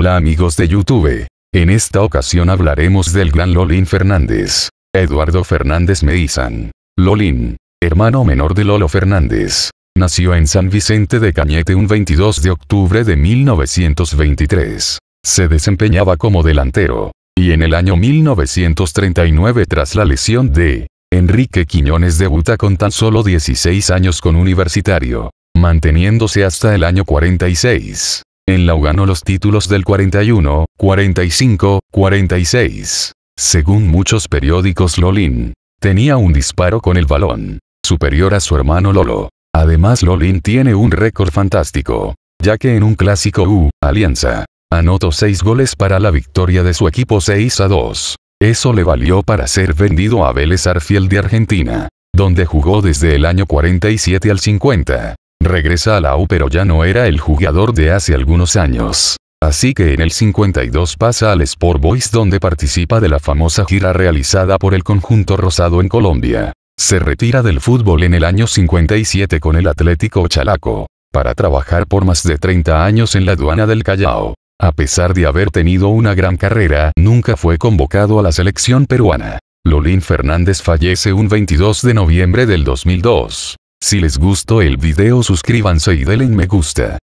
Hola amigos de YouTube. En esta ocasión hablaremos del gran Lolín Fernández. Eduardo Fernández Meizan. Lolín. Hermano menor de Lolo Fernández. Nació en San Vicente de Cañete un 22 de octubre de 1923. Se desempeñaba como delantero. Y en el año 1939 tras la lesión de Enrique Quiñones debuta con tan solo 16 años con Universitario, manteniéndose hasta el año 46. En U ganó los títulos del 41, 45, 46. Según muchos periódicos Lolin, tenía un disparo con el balón, superior a su hermano Lolo. Además Lolin tiene un récord fantástico, ya que en un clásico U, Alianza, anotó 6 goles para la victoria de su equipo 6 a 2. Eso le valió para ser vendido a Vélez Arfiel de Argentina, donde jugó desde el año 47 al 50. Regresa a la U pero ya no era el jugador de hace algunos años. Así que en el 52 pasa al Sport Boys donde participa de la famosa gira realizada por el conjunto rosado en Colombia. Se retira del fútbol en el año 57 con el Atlético Chalaco, para trabajar por más de 30 años en la aduana del Callao. A pesar de haber tenido una gran carrera, nunca fue convocado a la selección peruana. Lolín Fernández fallece un 22 de noviembre del 2002. Si les gustó el video suscríbanse y denle me gusta.